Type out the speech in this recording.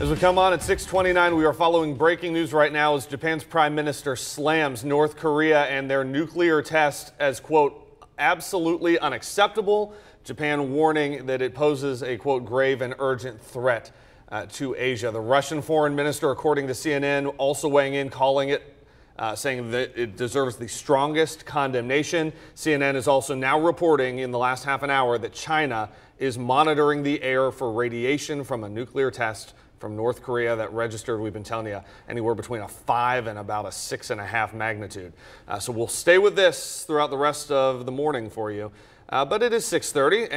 As we come on at 629, we are following breaking news right now as Japan's prime minister slams North Korea and their nuclear test as, quote, absolutely unacceptable. Japan warning that it poses a, quote, grave and urgent threat uh, to Asia. The Russian foreign minister, according to CNN, also weighing in, calling it uh, saying that it deserves the strongest condemnation. CNN is also now reporting in the last half an hour that China is monitoring the air for radiation from a nuclear test from North Korea that registered, we've been telling you, anywhere between a five and about a six and a half magnitude. Uh, so we'll stay with this throughout the rest of the morning for you. Uh, but it is 630 and